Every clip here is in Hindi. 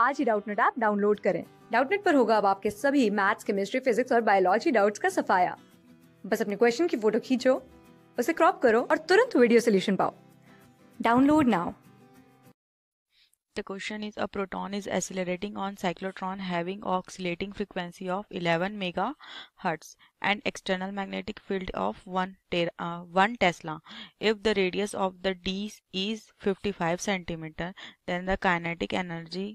आज ही डाउटनेट ऐप डाउनलोड करें डाउटनेट पर होगा अब आपके सभी मैथ्स केमिस्ट्री फिजिक्स और बायोलॉजी डाउट्स का सफाया बस अपने क्वेश्चन की फोटो खींचो उसे क्रॉप करो और तुरंत वीडियो सोल्यूशन पाओ download now The question is a proton is accelerating on cyclotron having oscillating frequency of 11 megahertz and external magnetic field of 1 ter uh, 1 tesla. If the radius of the disk is 55 centimeter, then the kinetic energy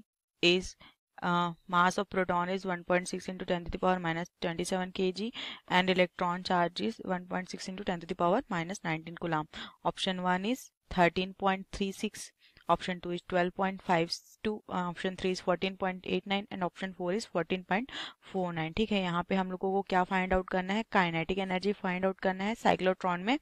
is uh, mass of proton is 1.6 into 10 to the power minus 27 kg and electron charge is 1.6 into 10 to the power minus 19 coulomb. Option 1 is 13.36 option 2 is 12.52 option 3 is 14.89 and option 4 is 14.49 ठीक है यहाँ पे हम लोगों को क्या फाइंड आउट करना है काइनेटिक एनर्जी फाइंड आउट करना है साइक्लोट्रॉन में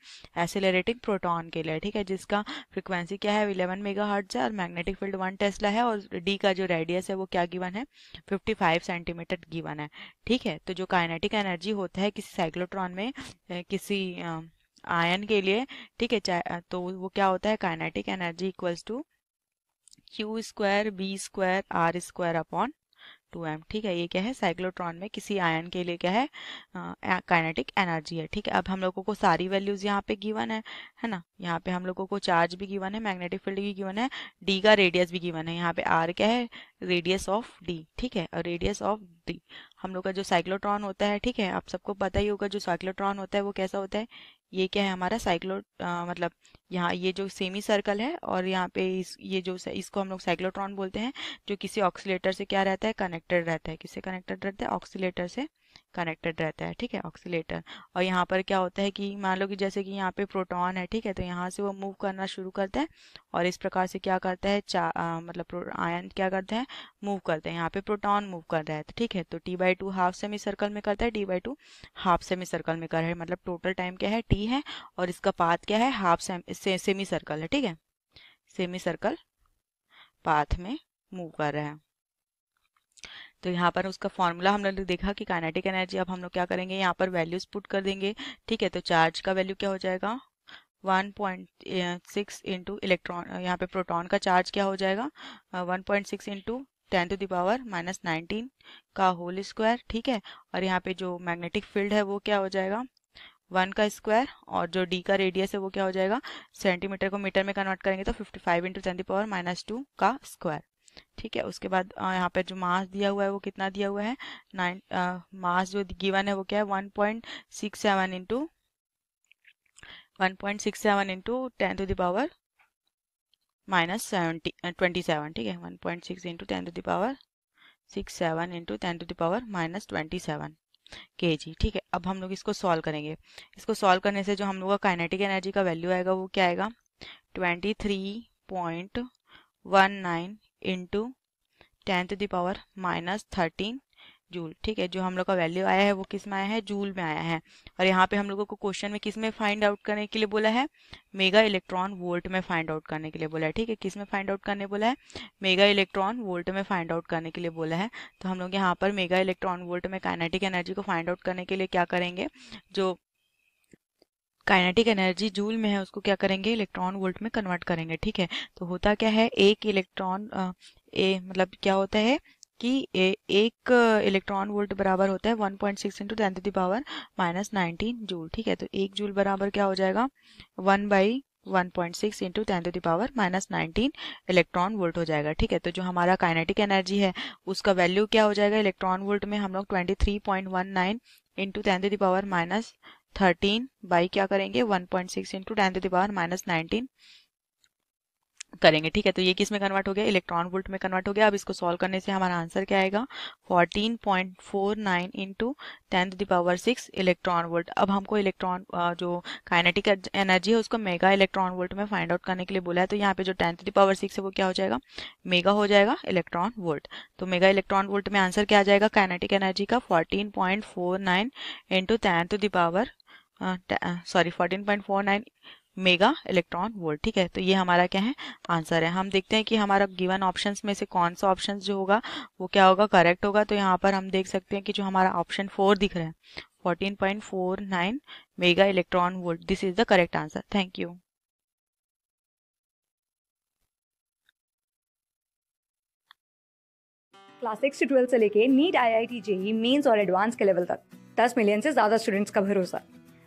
एसिलेटिंग प्रोटॉन के लिए ठीक है जिसका फ्रिक्वेंसी क्या है इलेवन मेगा हर्ट्स है और मैग्नेटिक फील्ड वन टेस्ला है और डी का जो रेडियस है वो क्या गिवन है 55 सेंटीमीटर गिवन है ठीक है तो जो काइनेटिक एनर्जी होता है किसी साइक्लोट्रॉन में किसी आयन के लिए ठीक है तो वो क्या होता है kinetic energy equals to Q square B square R square upon two M ठीक है ये क्या है साइक्लोट्रॉन में किसी आयन के लिए क्या है काइनेटिक एनर्जी है ठीक है अब हम लोगों को सारी वैल्यूज यहाँ पे गिवन है है ना यहाँ पे हम लोगों को चार्ज भी गिवन है मैग्नेटिक फील्ड भी गिवन है डी का रेडियस भी गिवन है यहाँ पे आर क्या है रेडियस ऑफ डी ठीक है और रेडियस ऑफ डी हम लोग का जो साइक्लोट्रॉन होता है ठीक है आप सबको पता ही होगा जो साइक्लोट्रॉन होता है वो कैसा होता है ये क्या है हमारा साइक्लो मतलब यहाँ ये जो सेमी सर्कल है और यहाँ पे इस ये जो इसको हम लोग साइक्लोट्रॉन बोलते हैं जो किसी ऑक्सीटर से क्या रहता है कनेक्टेड रहता है किससे कनेक्टेड रहता है ऑक्सीटर से कनेक्टेड रहता है ठीक है ऑक्सीटर और यहाँ पर क्या होता है कि मान लो कि जैसे कि यहाँ पे प्रोटॉन है ठीक है तो यहाँ से वो मूव करना शुरू करता है और इस प्रकार से क्या करता है चा आ, मतलब आयन क्या करते हैं मूव करते हैं यहाँ पे प्रोटॉन मूव कर रहा है तो ठीक है तो T by two half semicircle में करता है T by two half semicircle में कर रहा है मतलब टोटल टाइम क्या है टी है और इसका पाथ क्या है हाफ सेमी सर्कल है ठीक है सेमी सर्कल पाथ में मूव कर रहा है तो यहाँ पर उसका फॉर्मूला हम लोग देखा कि काइनेटिक एनर्जी अब हम लोग क्या करेंगे यहाँ पर वैल्यूज पुट कर देंगे ठीक है तो चार्ज का वैल्यू क्या हो जाएगा 1.6 पॉइंट सिक्स इंटू इलेक्ट्रॉन यहाँ पे प्रोटॉन का चार्ज क्या हो जाएगा one point six into ten to the power minus nineteen का होल स्क्वायर ठीक है और यहाँ पे जो मैग्नेटिक फील्ड है वो क्या हो जाएगा वन का स्क्वायर और जो डी का रेडियस है वो क्या हो जाएगा सेंटीमीटर को मीटर में कन्वर्ट करेंगे तो fifty five into ten the power minus two का स्क्वायर ठीक है उसके बाद यहाँ पर जो मास दिया हुआ है वो कितना दिया हुआ है नाइन मास जो गिवन है वो क्या है one point six seven into one point six seven into ten to the power minus seventy twenty seven ठीक है one point six into ten to the power six seven into ten to the power minus twenty seven K G ठीक है अब हम लोग इसको सॉल्व करेंगे इसको सॉल्व करने से जो हम लोग का काइनेटिक एनर्जी का वैल्यू आएगा वो क्या आएगा twenty three point one nine into ten to the power minus thirteen joule ठीक है जो हम लोग का वैल्यू आया है वो किस में आया है जूल में आया है और यहाँ पे हम लोगों को क्वेश्चन में किस में फाइंड आउट करने के लिए बोला है मेगा इलेक्ट्रॉन वोल्ट में फाइंड आउट करने के लिए बोला है ठीक है किस में फाइंड आउट करने बोला है मेगा इलेक्ट्रॉन वोल्ट में फाइंड आउट करने के लिए बोला है तो हम लोग यहाँ पर मेगा इलेक्ट्रॉन वोल्ट में काइनेटिक एनर्जी को फाइंड आउट करने के लिए क्या करेंगे जो काइनेटिक एनर्जी जूल में है उसको क्या करेंगे इलेक्ट्रॉन वोल्ट में कन्वर्ट करेंगे ठीक है तो होता क्या है एक इलेक्ट्रॉन ए मतलब क्या होता है कि ए, एक इलेक्ट्रॉन वोल्ट बराबर होता है 1.6 point six into tenth the power minus nineteen joule ठीक है तो एक जूल बराबर क्या हो जाएगा one by 1.6 point six into tenth the power minus nineteen electron volt हो जाएगा ठीक है तो जो हमारा काइनेटिक एनर्जी है उसका वैल्यू क्या हो जाएगा इलेक्ट्रॉन वोल्ट में हम लोग twenty three point one nine into tenth the power minus thirteen by क्या करेंगे one point six into ten to the power minus nineteen करेंगे ठीक है तो ये किस में कन्वर्ट हो गया इलेक्ट्रॉन वोल्ट में कन्वर्ट हो गया अब इसको सॉल्व करने से हमारा आंसर क्या आएगा 14.49 point four nine into ten to the power six electron volt अब हमको इलेक्ट्रॉन जो काइनेटिक एनर्जी है उसको मेगा इलेक्ट्रॉन वोल्ट में फाइंड आउट करने के लिए बोला है तो यहाँ पे जो टेन टू दावर सिक्स है वो क्या हो जाएगा मेगा हो जाएगा इलेक्ट्रॉन वोल्ट तो मेगा इलेक्ट्रॉन वोल्ट में आंसर क्या आ जाएगा काइनेटिक एनर्जी का fourteen point four nine into ten to the power sorry 14.49 mega electron volt ठीक है तो ये हमारा क्या है आंसर है हम देखते हैं कि हमारा गिवन ऑप्शंस में से कौन सा ऑप्शंस जो होगा वो क्या होगा करेक्ट होगा तो यहाँ पर हम देख सकते हैं कि जो हमारा ऑप्शन फोर दिख रहा है 14.49 mega electron volt this is the correct answer thank you class six से ट्वेल्थ से लेके NEET I I T JEE mains और एडवांस के लेवल तक दस मिलियन से ज्यादा स्टूडेंट्स का भरोसा